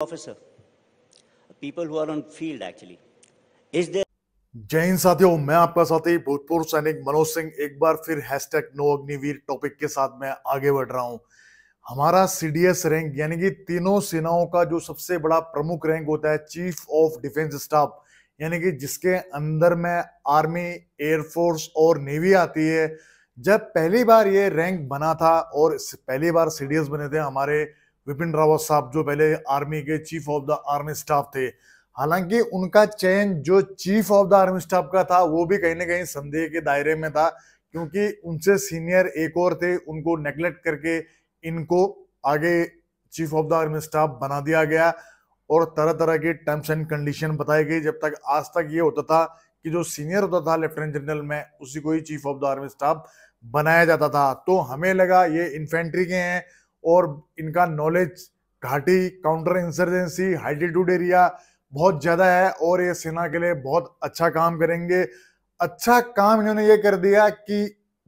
officer, people who are on field actually. Is there जय हिंद साथियों मैं आपका साथी भूतपूर्व सैनिक मनोज सिंह एक बार फिर हैशटैग नो अग्निवीर टॉपिक के साथ मैं आगे बढ़ रहा हूं हमारा सीडीएस रैंक यानी कि तीनों सेनाओं का जो सबसे बड़ा प्रमुख रैंक होता है चीफ ऑफ डिफेंस स्टाफ यानी कि जिसके अंदर में आर्मी एयरफोर्स और नेवी आती है जब पहली बार ये रैंक बना था और पहली बार सीडीएस बने थे हमारे विपिन रावत साहब जो पहले आर्मी के chief of the army staff थे हालांकि उनका चयन जो chief of the army staff का था वो भी कहीं ना कहीं संदेह के दायरे में था क्योंकि उनसे सीनियर एक और थे उनको नेग्लेक्ट करके इनको आगे chief of the army staff बना दिया गया और तरह तरह के टर्म्स एंड कंडीशन बताई गई जब तक आज तक ये होता था कि जो सीनियर होता था लेफ्टिनेंट जनरल में उसी को ही chief of the army staff बनाया जाता था तो हमें लगा ये इन्फेंट्री के हैं और इनका नॉलेज घाटी काउंटर इंसर्जेंसी हाइटीट्यूड एरिया बहुत ज़्यादा है और ये सेना के लिए बहुत अच्छा काम करेंगे अच्छा काम इन्होंने ये कर दिया कि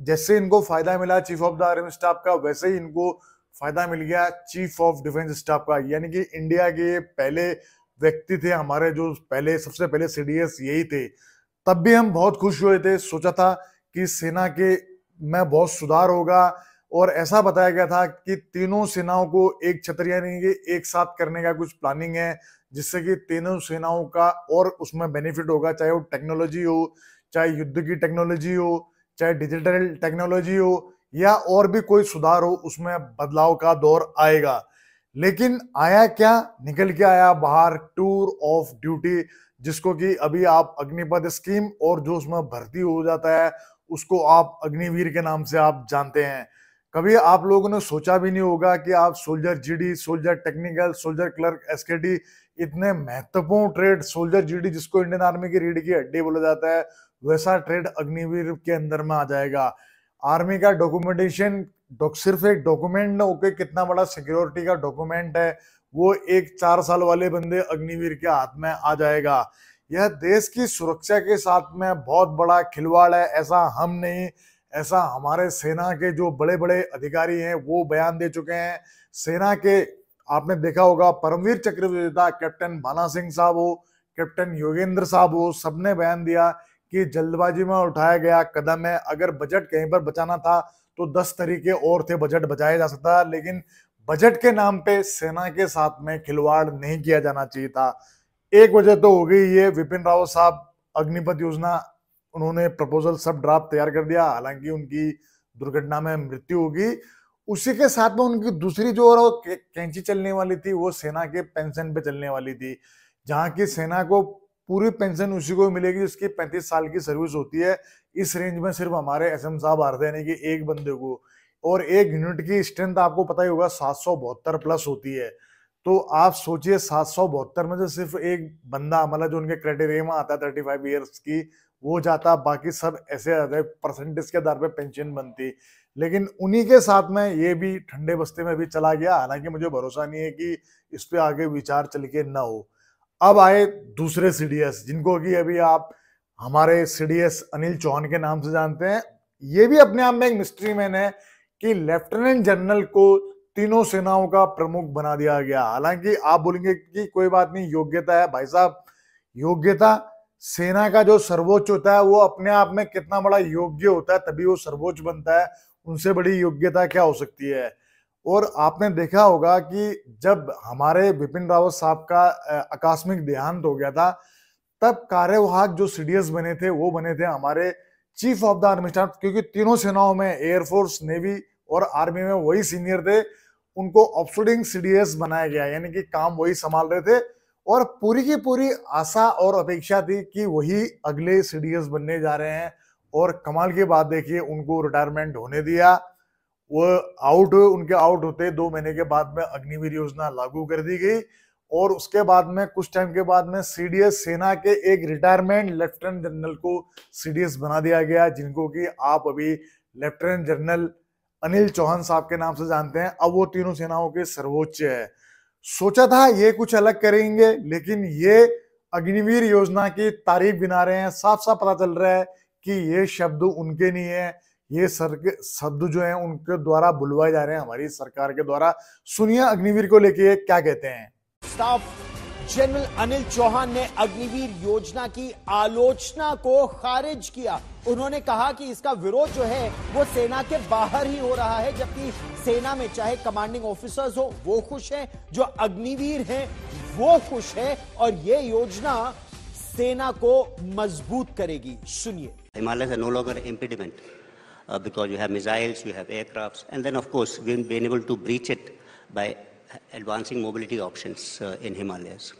जैसे इनको फायदा मिला chief of the army staff का वैसे ही इनको फायदा मिल गया चीफ ऑफ डिफेंस स्टाफ का यानी कि इंडिया के पहले व्यक्ति थे हमारे जो पहले सबसे पहले सीडीएस यही थे तब भी हम बहुत खुश हुए थे सोचा था कि सेना के में बहुत सुधार होगा और ऐसा बताया गया था कि तीनों सेनाओं को एक छत्र यानी एक साथ करने का कुछ प्लानिंग है जिससे कि तीनों सेनाओं का और उसमें बेनिफिट होगा चाहे वो टेक्नोलॉजी हो चाहे युद्ध की टेक्नोलॉजी हो चाहे डिजिटल टेक्नोलॉजी हो या और भी कोई सुधार हो उसमें बदलाव का दौर आएगा लेकिन आया क्या निकल के आया बाहर टूर ऑफ ड्यूटी जिसको कि अभी आप अग्निपथ स्कीम और जो उसमें भर्ती हो जाता है उसको आप अग्निवीर के नाम से आप जानते हैं कभी आप लोगों ने सोचा भी नहीं होगा कि आप soldier GD soldier technical soldier clerk SKD इतने महत्वपूर्ण ट्रेड सोल्जर जीडी जिसको इंडियन आर्मी की रीढ़ की हड्डी बोला जाता है वैसा ट्रेड अग्निवीर के अंदर में आ जाएगा आर्मी का डॉक्यूमेंटेशन सिर्फ एक डॉक्यूमेंट न होकर कितना बड़ा सिक्योरिटी का डॉक्यूमेंट है वो एक चार साल वाले बंदे अग्निवीर के हाथ में आ जाएगा यह देश की सुरक्षा के साथ में बहुत बड़ा खिलवाड़ है ऐसा हम नहीं ऐसा हमारे सेना के जो बड़े बड़े अधिकारी हैं वो बयान दे चुके हैं सेना के आपने देखा होगा परमवीर चक्र विजेता कैप्टन भाना सिंह साहब हो कैप्टन योगेंद्र साहब हो सबने बयान दिया कि जल्दबाजी में उठाया गया कदम है अगर बजट कहीं पर बचाना था तो दस तरीके और थे बजट बचाया जा सकता लेकिन बजट के नाम पे सेना के साथ में खिलवाड़ नहीं किया जाना चाहिए था एक वजह तो हो गई ये विपिन रावत साहब अग्निपथ योजना उन्होंने प्रपोजल सब ड्राफ्ट तैयार कर दिया हालांकि उनकी दुर्घटना में मृत्यु होगी उसी के साथ में उनकी दूसरी जो और कैंची चलने वाली थी वो सेना के पेंशन पे चलने वाली थी जहाँ की सेना को पूरी पेंशन उसी को मिलेगी जिसकी पैंतीस साल की सर्विस होती है इस रेंज में सिर्फ हमारे एस एम साहब आ रहे यानी कि एक बंदे को और एक यूनिट की स्ट्रेंथ आपको पता ही होगा सात सौ बहत्तर प्लस होती है तो आप सोचिए सात सौ बहत्तर में से सिर्फ एक बंदा मतलब जो उनके क्राइटेरिया में आता है थर्टी फाइव ईयर्स की वो जाता बाकी सब ऐसे रहते परसेंटेज के आधार पे पेंशन बनती लेकिन उन्हीं के साथ में ये भी ठंडे बस्ते में भी चला गया हालांकि मुझे भरोसा नहीं है कि इस पर आगे विचार चल के ना हो अब आए दूसरे सी जिनको कि अभी आप हमारे सी अनिल चौहान के नाम से जानते हैं ये भी अपने आप में एक मिस्ट्री मैन है कि लेफ्टिनेंट जनरल को तीनों सेनाओं का प्रमुख बना दिया गया हालांकि आप बोलेंगे कि कोई बात नहीं योग्यता है भाई साहब योग्यता सेना का जो सर्वोच्च होता है वो अपने आप में कितना बड़ा योग्य होता है तभी वो सर्वोच्च बनता है उनसे बड़ी योग्यता क्या हो सकती है और आपने देखा होगा कि जब हमारे विपिन रावत साहब का आकस्मिक देहांत हो गया था तब कार्यवाहक जो सीडीएस बने थे वो बने थे हमारे chief of the army staff क्योंकि तीनों सेनाओं में एयरफोर्स नेवी और आर्मी में वही सीनियर थे उनको ऑप्शोडिंग सीडीएस बनाया गया यानी कि काम वही संभाल रहे थे और पूरी की पूरी आशा और अपेक्षा थी कि वही अगले सीडीएस बनने जा रहे हैं और कमाल की बात देखिए उनको रिटायरमेंट होने दिया वो आउट उनके आउट होते दो महीने के बाद में अग्निवीर योजना लागू कर दी गई और उसके बाद में कुछ टाइम के बाद में सीडीएस सेना के एक रिटायरमेंट लेफ्टिनेंट जनरल को सीडीएस बना दिया गया जिनको कि आप अभी लेफ्टिनेंट जनरल अनिल चौहान साहब के नाम से जानते हैं अब वो तीनों सेनाओं के सर्वोच्च है सोचा था ये कुछ अलग करेंगे लेकिन ये अग्निवीर योजना की तारीफ बिना रहे हैं साफ साफ पता चल रहा है कि ये शब्द उनके नहीं है ये सर के शब्द जो है उनके द्वारा बुलवाए जा रहे हैं हमारी सरकार के द्वारा सुनिए अग्निवीर को लेके क्या कहते हैं स्टाफ जनरल अनिल चौहान ने अग्निवीर योजना की आलोचना को खारिज किया उन्होंने कहा कि इसका विरोध जो है वो सेना के बाहर ही हो रहा है जबकि सेना में चाहे कमांडिंग ऑफिसर्स हो वो खुश हैं जो अग्निवीर हैं वो खुश है और ये योजना सेना को मजबूत करेगी सुनिए Himalaya no longer impediment because you have missiles, you have aircraft and then of course we've been able to breach it advancing mobility options uh, in Himalayas.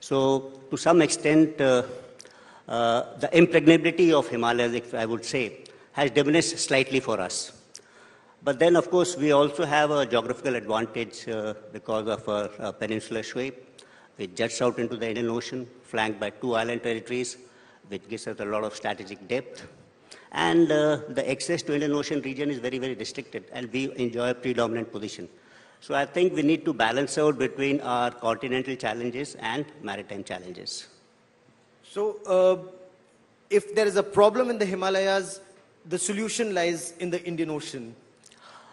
So to some extent, uh, uh the impregnability of Himalayas, I would say, has diminished slightly for us. But then, of course, we also have a geographical advantage uh, because of our uh, peninsular shape, We juts out into the Indian Ocean, flanked by two island territories, which gives us a lot of strategic depth. And uh, the access to Indian Ocean region is very, very restricted, and we enjoy a predominant position. So I think we need to balance out between our continental challenges and maritime challenges. So uh, if there is a problem in the Himalayas, the solution lies in the Indian Ocean.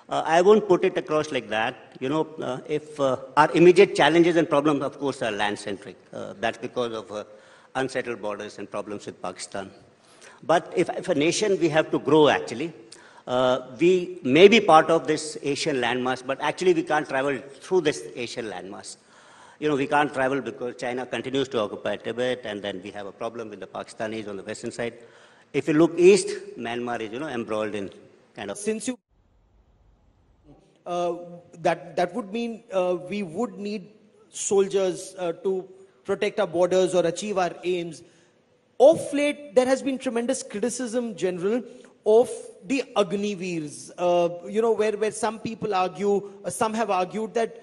Uh, I won't put it across like that. You know, uh, if uh, our immediate challenges and problems, of course, are land-centric. Uh, that's because of uh, unsettled borders and problems with Pakistan. But if, if a nation, we have to grow, actually. Uh, we may be part of this Asian landmass, but actually we can't travel through this Asian landmass. You know, we can't travel because China continues to occupy Tibet, and then we have a problem with the Pakistanis on the western side. If you look east, Myanmar is, you know, embroiled in kind of. Since you uh, that that would mean uh, we would need soldiers uh, to protect our borders or achieve our aims. Off late, there has been tremendous criticism, General, of the Agnivirs. Uh, you know, where, where some people argue, uh, some have argued that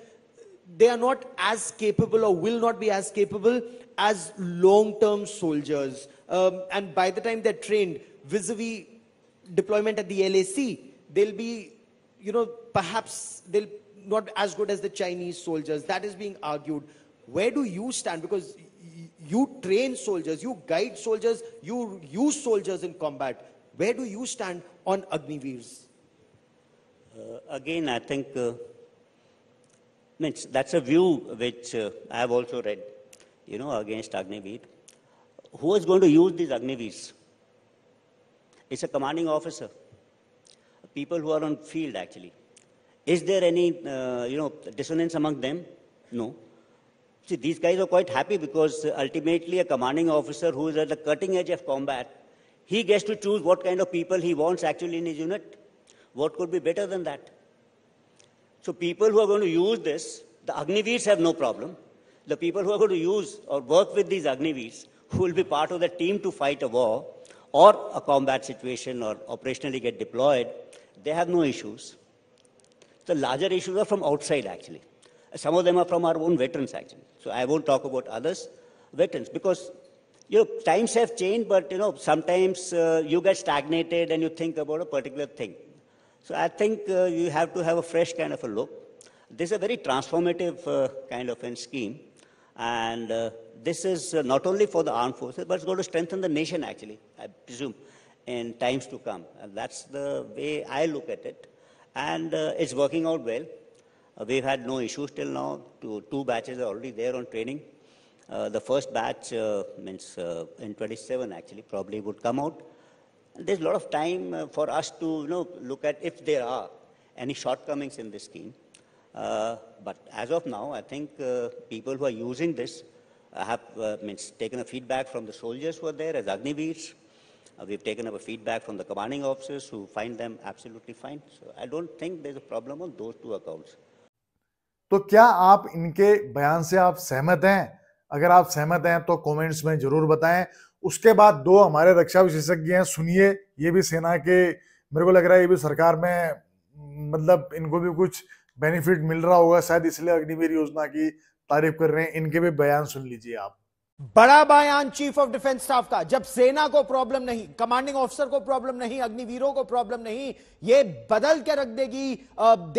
they are not as capable or will not be as capable as long term soldiers. Um, and by the time they're trained, vis a vis deployment at the LAC, they'll be, you know, perhaps they'll not as good as the Chinese soldiers. That is being argued. Where do you stand? Because you train soldiers, you guide soldiers, you use soldiers in combat. Where do you stand on Agniveers? Uh, again, I think uh, that's a view which uh, I have also read, you know, against Agniveer. Who is going to use these Agniveers? It's a commanding officer, people who are on field actually. Is there any, uh, you know, dissonance among them? No. See, these guys are quite happy because ultimately a commanding officer who is at the cutting edge of combat he gets to choose what kind of people he wants actually in his unit. What could be better than that? So people who are going to use this, the Agnivirs have no problem. The people who are going to use or work with these Agnivirs, who will be part of the team to fight a war or a combat situation or operationally get deployed, they have no issues. The larger issues are from outside actually. Some of them are from our own veterans actually. So I won't talk about others, veterans, because you know, times have changed, but you know, sometimes uh, you get stagnated and you think about a particular thing. So I think uh, you have to have a fresh kind of a look. This is a very transformative uh, kind of a scheme, and uh, this is uh, not only for the armed forces, but it's going to strengthen the nation actually, I presume, in times to come. And that's the way I look at it, and uh, it's working out well. we've had no issues till now. Two, two batches are already there on training. Uh, the first batch uh, means uh, in 27 actually probably would come out. there's a lot of time for us to you know, look at if there are any shortcomings in this scheme. but as of now, I think people who are using this have means taken a feedback from the soldiers who are there as Agnivirs, uh, we've taken up a feedback from the commanding officers who find them absolutely fine. So I don't think there's a problem on those two accounts. तो क्या आप इनके बयान से आप सहमत हैं अगर आप सहमत हैं तो कमेंट्स में जरूर बताएं उसके बाद दो हमारे रक्षा विशेषज्ञ हैं सुनिए ये भी सेना के मेरे को लग रहा है ये भी सरकार में मतलब इनको भी कुछ बेनिफिट मिल रहा होगा शायद इसलिए अग्निवीर योजना की तारीफ कर रहे हैं इनके भी बयान सुन लीजिए आप बड़ा बयान चीफ ऑफ डिफेंस स्टाफ का जब सेना को प्रॉब्लम नहीं कमांडिंग ऑफिसर को प्रॉब्लम नहीं अग्निवीरों को प्रॉब्लम नहीं यह बदल के रख देगी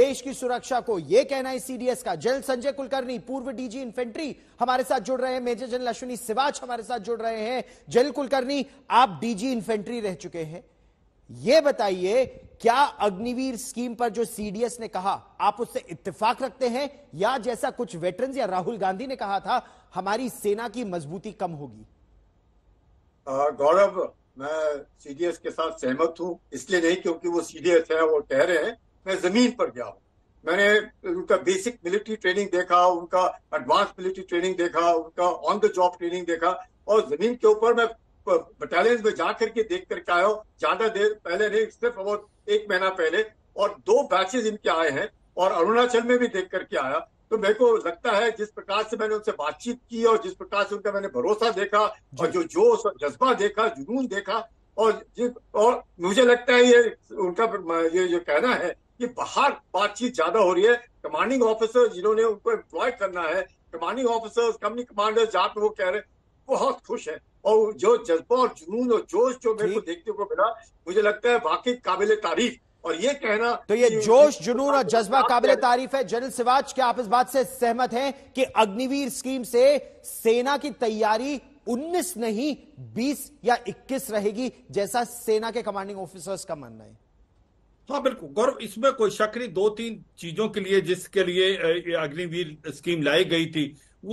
देश की सुरक्षा को यह कहना है सीडीएस का जनरल संजय कुलकर्णी पूर्व डीजी इन्फेंट्री हमारे साथ जुड़ रहे हैं मेजर जनरल अश्विनी सिवाच हमारे साथ जुड़ रहे हैं जनरल कुलकर्णी आप डीजी इन्फेंट्री रह चुके हैं यह बताइए क्या अग्निवीर स्कीम पर जो सीडीएस ने कहा आप उससे इतफाक रखते हैं या जैसा कुछ वेटर या राहुल गांधी ने कहा था हमारी सेना की मजबूती कम होगी गौरव मैं सीडीएस के साथ सहमत हूँ इसलिए नहीं क्योंकि वो सीडीएस है वो कह रहे हैं मैं जमीन पर गया हूँ मैंने उनका बेसिक मिलिट्री ट्रेनिंग देखा उनका एडवांस मिलिट्री ट्रेनिंग देखा उनका ऑन द जॉब ट्रेनिंग देखा और जमीन के ऊपर मैं बटालियन में जा करके देख करके आया हूँ ज्यादा देर पहले नहीं सिर्फ अबाउट एक महीना पहले और दो बैचेज इनके आए हैं और अरुणाचल में भी देख करके आया तो मेरे को लगता है जिस प्रकार से मैंने उनसे बातचीत की और जिस प्रकार से उनका मैंने भरोसा देखा और जो जोश और जज्बा देखा जुनून देखा और जिस और मुझे लगता है ये उनका ये जो कहना है कि बाहर बातचीत ज्यादा हो रही है कमांडिंग ऑफिसर जिन्होंने उनको एम्प्लॉय करना है कमांडिंग ऑफिसर्स कंपनी कमांडर जहाँ पे वो कह रहे बहुत खुश है और जो जज्बा और जुनून और जोश जो मेरे को देखने को मिला मुझे लगता है वाकई काबिल तारीफ और ये कहना तो ये जोश जुनून और जज्बा काबिल तारीफ है जनरल सिवाज क्या आप इस बात से सहमत हैं कि अग्निवीर स्कीम से सेना की तैयारी 19 नहीं 20 या 21 रहेगी जैसा सेना के कमांडिंग ऑफिसर्स का मानना है हाँ बिल्कुल गौरव इसमें कोई शक नहीं दो तीन चीजों के लिए जिसके लिए अग्निवीर स्कीम लाई गई थी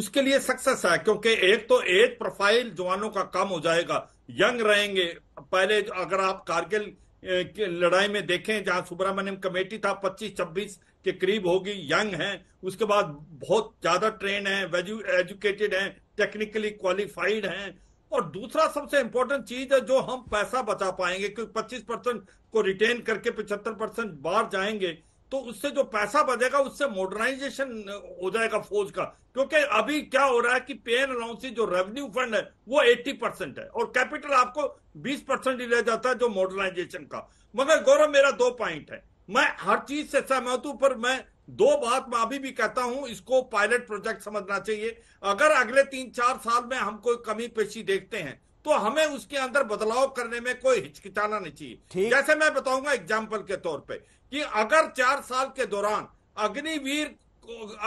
उसके लिए सक्सेस है क्योंकि एक तो एज प्रोफाइल जवानों का कम हो जाएगा यंग रहेंगे पहले अगर आप कारगिल लड़ाई में देखें जहां सुब्रमण्यम कमेटी था 25-26 के करीब होगी यंग हैं उसके बाद बहुत ज्यादा ट्रेन है एजुकेटेड हैं टेक्निकली क्वालिफाइड हैं और दूसरा सबसे इंपॉर्टेंट चीज है जो हम पैसा बचा पाएंगे क्योंकि 25 परसेंट को रिटेन करके 75 परसेंट बाहर जाएंगे तो उससे जो पैसा बचेगा उससे मॉडर्नाइजेशन हो जाएगा फौज का क्योंकि अभी क्या हो रहा है कि पेन अलाउंसिंग जो रेवेन्यू फंड है वो 80 परसेंट है और कैपिटल आपको 20 परसेंट ही ले जाता है जो मॉडर्नाइजेशन का मगर गौरव मेरा दो पॉइंट है मैं हर चीज से सहमत हूं पर मैं दो बात मैं अभी भी कहता हूं इसको पायलट प्रोजेक्ट समझना चाहिए अगर अगले तीन चार साल में हम कोई कमी पेशी देखते हैं तो हमें उसके अंदर बदलाव करने में कोई हिचकिचाना नहीं चाहिए जैसे मैं बताऊंगा एग्जाम्पल के तौर पर कि अगर चार साल के दौरान अग्निवीर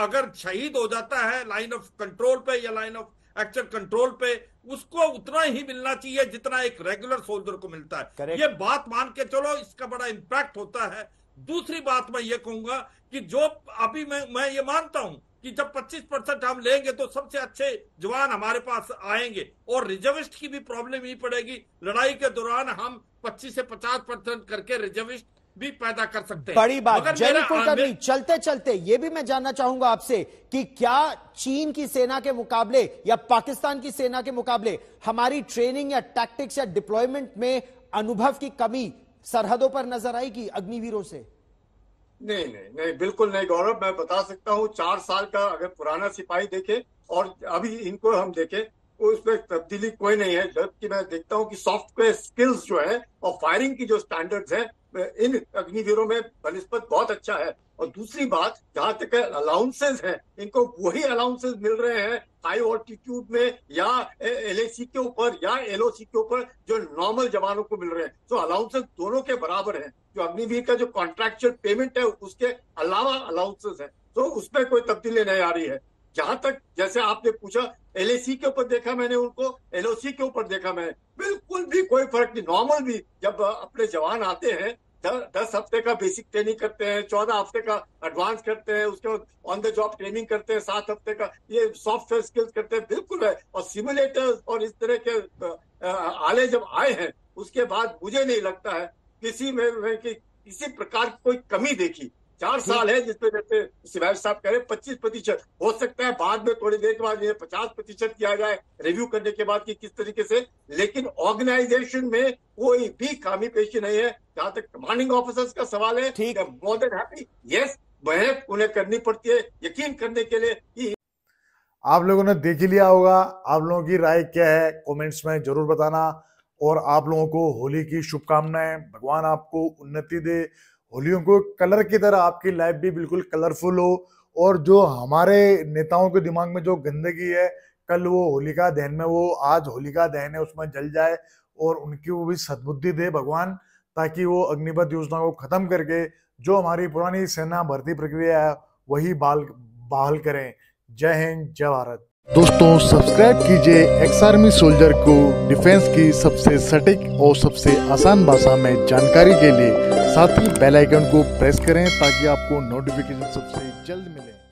अगर शहीद हो जाता है लाइन ऑफ कंट्रोल पे या लाइन ऑफ एक्चुअल कंट्रोल पे उसको उतना ही मिलना चाहिए जितना एक रेगुलर सोल्जर को मिलता है Correct. ये बात मान के चलो इसका बड़ा इम्पैक्ट होता है दूसरी बात मैं ये कहूंगा कि जो अभी मैं मैं ये मानता हूं कि जब 25 परसेंट हम लेंगे तो सबसे अच्छे जवान हमारे पास आएंगे और रिजर्विस्ट की भी प्रॉब्लम ही पड़ेगी लड़ाई के दौरान हम 25 से 50 परसेंट करके रिजर्विस्ट भी पैदा कर सकते हैं बड़ी बात जेनिफुल कभी चलते चलते ये भी मैं जानना चाहूंगा आपसे कि क्या चीन की सेना के मुकाबले या पाकिस्तान की सेना के मुकाबले हमारी ट्रेनिंग या टैक्टिक्स या डिप्लॉयमेंट में अनुभव की कमी सरहदों पर नजर आएगी अग्निवीरों से नहीं नहीं नहीं बिल्कुल नहीं गौरव मैं बता सकता हूँ चार साल का अगर पुराना सिपाही देखे और अभी इनको हम देखे उसमें तब्दीली कोई नहीं है जबकि मैं देखता हूँ कि सॉफ्टवेयर स्किल्स जो है और फायरिंग की जो स्टैंडर्ड्स है इन अग्निवीरों में बनस्पत बहुत अच्छा है और दूसरी बात जहां तक अलाउंसेज है इनको वही अलाउंसेज मिल रहे हैं हाई ऑल्टीट्यूड में या एल के ऊपर या एल के ऊपर जो नॉर्मल जवानों को मिल रहे हैं तो अलाउंसेज दोनों के बराबर है जो अग्निवीर का जो कॉन्ट्रेक्चुअल पेमेंट है उसके अलावा अलाउंसेज है तो उसमें कोई तब्दीली नहीं आ रही है जहां तक जैसे आपने पूछा एलएसी के ऊपर देखा मैंने उनको सी के ऊपर देखा मैंने बिल्कुल भी कोई फर्क नहीं नॉर्मल भी जब अपने जवान आते हैं दस हफ्ते का बेसिक ट्रेनिंग करते हैं चौदह हफ्ते का एडवांस करते हैं उसके बाद ऑन द जॉब ट्रेनिंग करते हैं सात हफ्ते का ये सॉफ्टवेयर स्किल्स करते हैं बिल्कुल है और सिमुलेटर्स और इस तरह के आले जब आए हैं उसके बाद मुझे नहीं लगता है किसी में, कि किसी प्रकार की कोई कमी देखी चार साल है जिसमें जैसे शिवाय साहब कह रहे हैं पच्चीस प्रतिशत हो सकता है बाद में थोड़ी देर के बाद ये पचास प्रतिशत किया जाए रिव्यू करने के बाद कि किस तरीके से लेकिन ऑर्गेनाइजेशन में कोई भी कामी पेशी नहीं है जहां तक कमांडिंग ऑफिसर्स का सवाल है ठीक है मोर देन हैप्पी यस मेहनत उन्हें करनी पड़ती है यकीन करने के लिए कि आप लोगों ने देख लिया होगा आप लोगों की राय क्या है कमेंट्स में जरूर बताना और आप लोगों को होली की शुभकामनाएं भगवान आपको उन्नति दे होलियों को कलर की तरह आपकी लाइफ भी बिल्कुल कलरफुल हो और जो हमारे नेताओं के दिमाग में जो गंदगी है कल वो होलिका दहन में वो आज होलिका दहन है उसमें जल जाए और उनकी वो भी सद्बुद्धि दे भगवान ताकि वो अग्निपथ योजना को खत्म करके जो हमारी पुरानी सेना भर्ती प्रक्रिया है वही बाल बहाल करें जय हिंद जय भारत दोस्तों सब्सक्राइब कीजिए एक्स आर्मी सोल्जर को डिफेंस की सबसे सटीक और सबसे आसान भाषा में जानकारी के लिए साथ ही बेल आइकन को प्रेस करें ताकि आपको नोटिफिकेशन सबसे जल्द मिले